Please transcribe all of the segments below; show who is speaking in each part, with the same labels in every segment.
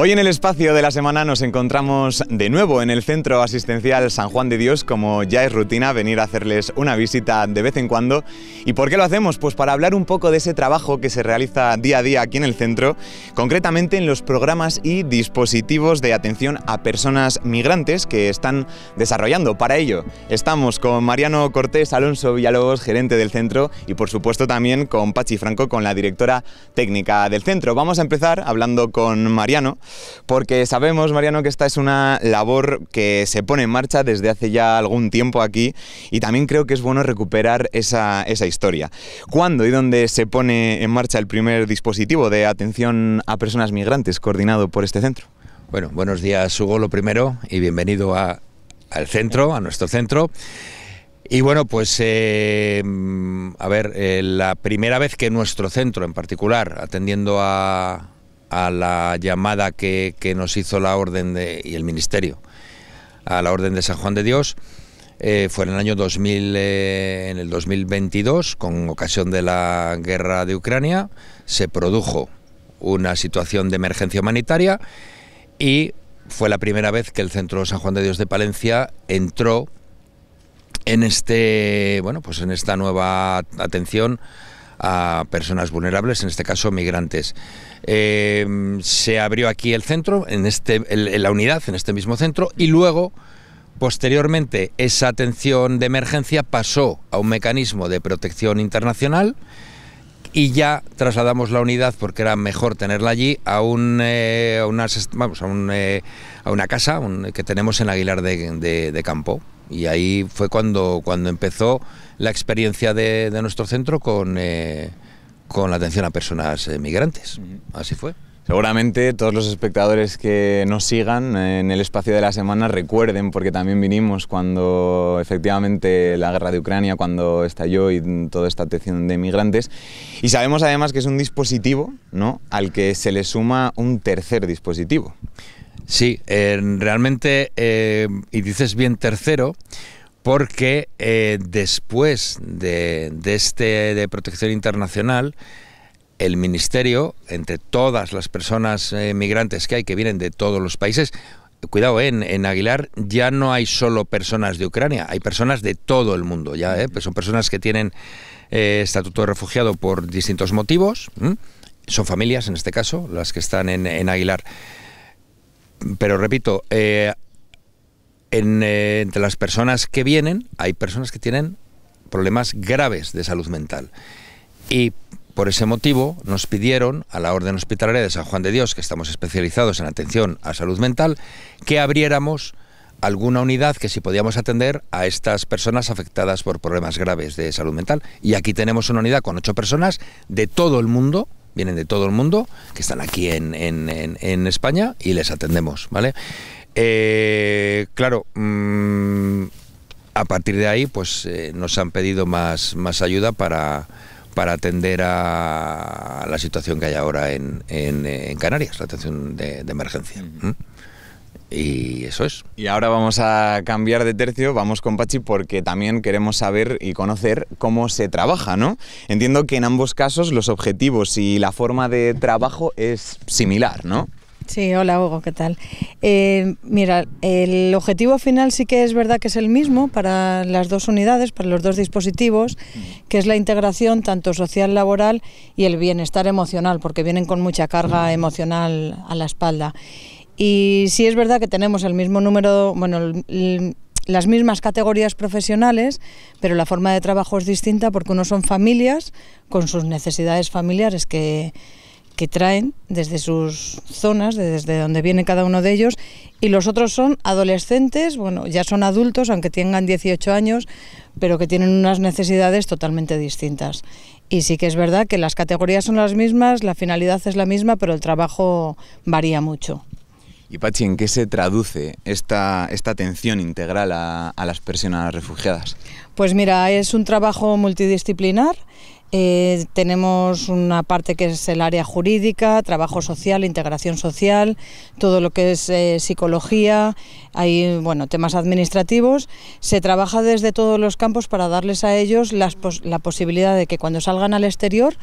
Speaker 1: Hoy en el espacio de la semana nos encontramos de nuevo en el Centro Asistencial San Juan de Dios, como ya es rutina venir a hacerles una visita de vez en cuando. ¿Y por qué lo hacemos? Pues para hablar un poco de ese trabajo que se realiza día a día aquí en el centro, concretamente en los programas y dispositivos de atención a personas migrantes que están desarrollando. Para ello, estamos con Mariano Cortés Alonso Villalobos, gerente del centro, y por supuesto también con Pachi Franco, con la directora técnica del centro. Vamos a empezar hablando con Mariano porque sabemos, Mariano, que esta es una labor que se pone en marcha desde hace ya algún tiempo aquí y también creo que es bueno recuperar esa, historia. ¿Cuándo y dónde se pone en marcha el primer dispositivo de atención a personas migrantes coordinado por este centro? Bueno, buenos días Hugo, lo primero, y bienvenido al centro, a nuestro
Speaker 2: centro. Y bueno, pues eh, mm, a ver, eh, la primera vez que nuestro centro en particular, atendiendo a, a la llamada que, nos hizo la orden de, y el ministerio a la orden de San Juan de Dios eh, fue en el año 2000, eh, en el 2022 con ocasión de la guerra de Ucrania se produjo una situación de emergencia humanitaria y fue la primera vez que el centro San Juan de Dios de Palencia entró en este bueno pues en esta nueva atención a personas vulnerables, en este caso migrantes. Eh, se abrió aquí el centro, en, este, la unidad, en este mismo centro, y luego... Posteriormente, esa atención de emergencia pasó a un mecanismo de protección internacional y ya trasladamos la unidad, porque era mejor tenerla allí, a, un, eh, a, eh, a, una casa que tenemos en Aguilar de Campo. Y ahí fue cuando, cuando empezó la experiencia de, nuestro centro con, eh,
Speaker 1: con la atención a personas eh, migrantes. Así fue. Seguramente todos los espectadores que nos sigan eh, en el espacio de la semana recuerden, porque también vinimos cuando efectivamente la guerra de Ucrania, cuando estalló y toda esta atención de migrantes. Y sabemos además que es un dispositivo ¿no? al que se le suma un tercer dispositivo. Sí, eh, realmente, eh, y dices bien tercero,
Speaker 2: porque eh, después de, este de protección internacional, el ministerio, entre todas las personas migrantes que hay, que vienen de todos los países, cuidado, en, en, Aguilar ya no hay solo personas de Ucrania, hay personas de todo el mundo, ya, pues son personas que tienen estatuto de refugiado por distintos motivos, son familias en este caso, las que están en, en Aguilar pero repito, eh, eh, entre las personas que vienen hay personas que tienen problemas graves de salud mental. Y por ese motivo nos pidieron a la Orden Hospitalaria de San Juan de Dios, que estamos especializados en atención a salud mental, que abriéramos alguna unidad que si podíamos atender a estas personas afectadas por problemas graves de salud mental. Y aquí tenemos una unidad con ocho personas de todo el mundo, vienen de todo el mundo, que están aquí en, España y les atendemos, ¿vale? Eh, claro, mm, a partir de ahí, pues eh, nos han pedido más, ayuda para, atender a la situación que hay ahora en, Canarias, la atención de, emergencia.
Speaker 1: Y eso es. Y ahora vamos a cambiar de tercio, vamos con Pachi porque también queremos saber y conocer cómo se trabaja, ¿no? Entiendo que en ambos casos los objetivos y la forma de trabajo es similar, ¿no?
Speaker 3: Sí, hola Hugo, ¿qué tal? Eh, mira, el objetivo final sí que es verdad que es el mismo para las dos unidades, para los dos dispositivos, que es la integración tanto social laboral y el bienestar emocional, porque vienen con mucha carga emocional a la espalda. Y sí es verdad que tenemos el mismo número, bueno, las mismas categorías profesionales, pero la forma de trabajo es distinta porque unos son familias con sus necesidades familiares que, que traen desde sus zonas, desde donde viene cada uno de ellos, y los otros son adolescentes, bueno, ya son adultos, aunque tengan 18 años, pero que tienen unas necesidades totalmente distintas. Y sí que es verdad que las categorías son las mismas, la finalidad es la misma, pero el trabajo varía mucho.
Speaker 1: Y Pachi, ¿en qué se traduce esta, esta atención integral a, las personas refugiadas?
Speaker 3: Pues mira, es un trabajo multidisciplinar. Eh, tenemos una parte que es el área jurídica, trabajo social, integración social, todo lo que es eh, psicología, hay bueno, temas administrativos. Se trabaja desde todos los campos para darles a ellos la posibilidad de que cuando salgan al exterior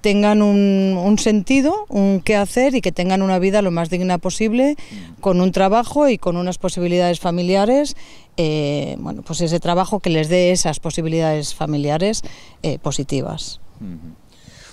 Speaker 3: tengan un, sentido, un qué hacer y que tengan una vida lo más digna posible, con un trabajo y con unas posibilidades familiares. Eh, bueno, pues ese trabajo que les dé esas posibilidades familiares eh, positivas.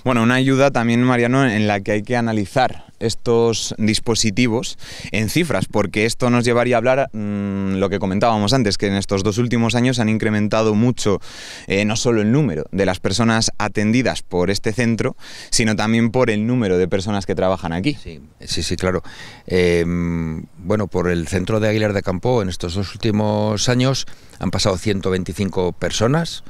Speaker 1: Bueno, una ayuda también, Mariano, en la que hay que analizar estos dispositivos en cifras, porque esto nos llevaría a hablar mm, lo que comentábamos antes, que en estos dos últimos años han incrementado mucho eh, no solo el número de las personas atendidas por este centro, sino también por el número de personas que trabajan aquí. Sí, sí, claro.
Speaker 2: Em, bueno, por el centro de Aguilar de Campo en estos dos últimos años han pasado 125 personas.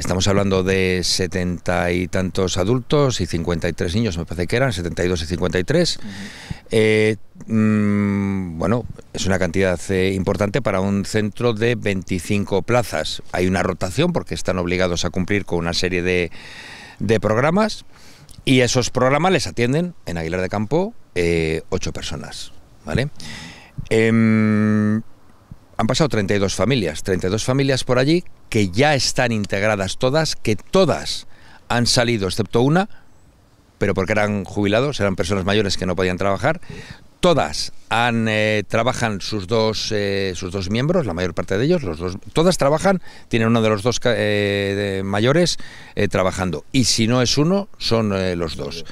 Speaker 2: Estamos hablando de setenta y tantos adultos y 53 niños, me parece que eran, 72 y 53. eh, mm, bueno, es una cantidad eh, importante para un centro de 25 plazas. Hay una rotación porque están obligados a cumplir con una serie de, programas y esos programas les atienden en Aguilar de Campo eh, ocho personas. ¿Vale? Em, han pasado 32 familias, 32 familias por allí que ya están integradas todas, que todas han salido, excepto una, pero porque eran jubilados, eran personas mayores que no podían trabajar. Todas han, eh, trabajan sus dos, eh, sus dos miembros, la mayor parte de ellos, los dos, todas trabajan, tienen uno de los dos eh, mayores trabajando. Y si no es uno, son los dos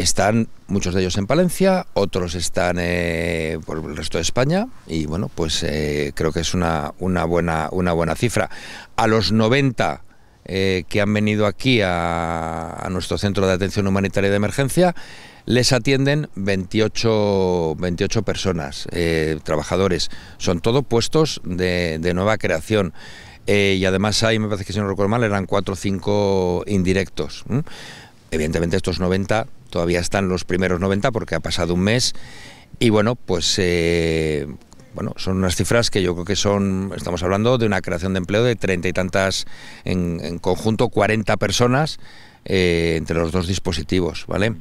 Speaker 2: están muchos de ellos en Palencia, otros están eh, por el resto de España y bueno, pues eh, creo que es una, buena, una buena cifra. A los 90 eh, que han venido aquí a, nuestro centro de atención humanitaria de emergencia, les atienden 28, 28 personas, trabajadores. Son todos puestos de, nueva creación. y además hay, me parece que si no recuerdo mal, eran 4 o 5 indirectos. Evidentemente estos 90 todavía están los primeros 90 porque ha pasado un mes y bueno, pues eh, bueno, son unas cifras que yo creo que son, estamos hablando de una creación de empleo de treinta y tantas, en, conjunto 40 personas eh, entre los dos dispositivos, ¿vale?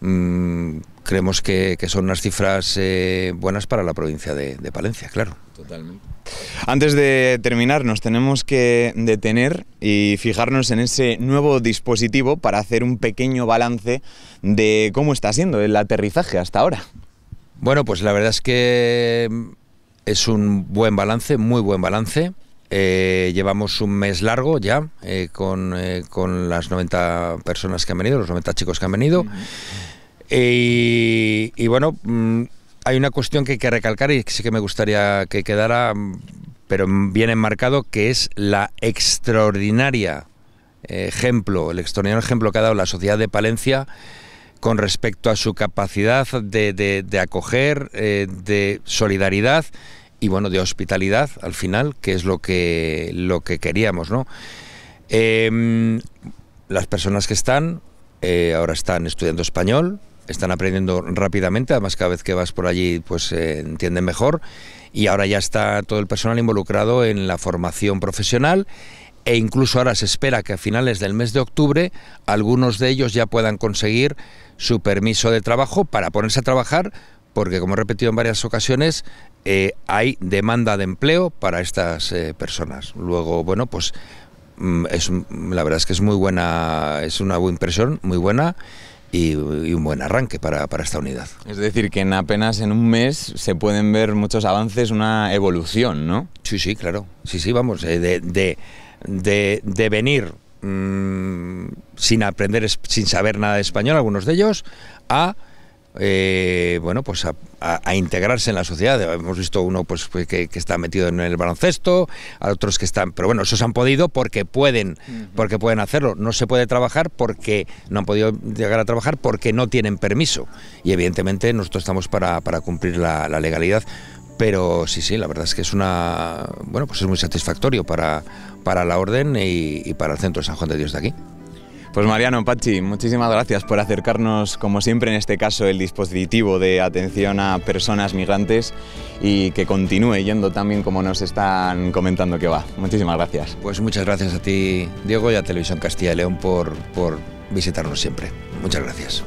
Speaker 2: Mm, creemos que, son unas cifras
Speaker 1: eh, buenas para la provincia de, Palencia, claro. Totalmente. Antes de terminar, nos tenemos que detener y fijarnos en ese nuevo dispositivo para hacer un pequeño balance de cómo está siendo el aterrizaje hasta ahora.
Speaker 2: Bueno, pues la verdad es que es un buen balance, muy buen balance. Eh, llevamos un mes largo ya eh, con, las 90 personas que han venido, los 90 chicos que han venido. Eh, y, bueno, mm, hay una cuestión que hay que recalcar y que sí que me gustaría que quedara, mm, pero bien enmarcado, que es la extraordinaria eh, ejemplo, el extraordinario ejemplo que ha dado la sociedad de Palencia con respecto a su capacidad de, acoger, eh, de solidaridad y bueno, de hospitalidad al final, que es lo que, lo que queríamos, ¿no? Em, las personas que están, ahora están estudiando español, están aprendiendo rápidamente, además cada vez que vas por allí pues eh, entienden mejor y ahora ya está todo el personal involucrado en la formación profesional e incluso ahora se espera que a finales del mes de octubre algunos de ellos ya puedan conseguir su permiso de trabajo para ponerse a trabajar porque como he repetido en varias ocasiones eh, hay demanda de empleo para estas eh, personas. Luego, bueno, pues mm, es, la verdad es que es muy buena, es una buena impresión, muy buena y, un buen arranque para, esta
Speaker 1: unidad. Es decir, que en apenas en un mes se pueden ver muchos avances, una evolución, ¿no? Sí, sí, claro. Sí, sí, vamos, eh, de, de, venir mm, sin aprender,
Speaker 2: sin saber nada de español, algunos de ellos, a... Eh, bueno, pues a, integrarse en la sociedad. Hemos visto uno pues, pues que, está metido en el baloncesto, a otros que están, pero bueno, esos han podido porque pueden, porque pueden hacerlo. No se puede trabajar porque no han podido llegar a trabajar porque no tienen permiso. Y evidentemente nosotros estamos para, cumplir la, legalidad. Pero sí, sí, la verdad es que es una, bueno, pues es muy satisfactorio
Speaker 1: para, para la orden y, y para el centro de San Juan de Dios de aquí. Pues Mariano, Pachi, muchísimas gracias por acercarnos, como siempre en este caso, el dispositivo de atención a personas migrantes y que continúe yendo también como nos están comentando que va. Muchísimas gracias.
Speaker 2: Pues muchas gracias a ti, Diego, y a Televisión Castilla y León por, por visitarnos siempre. Muchas gracias.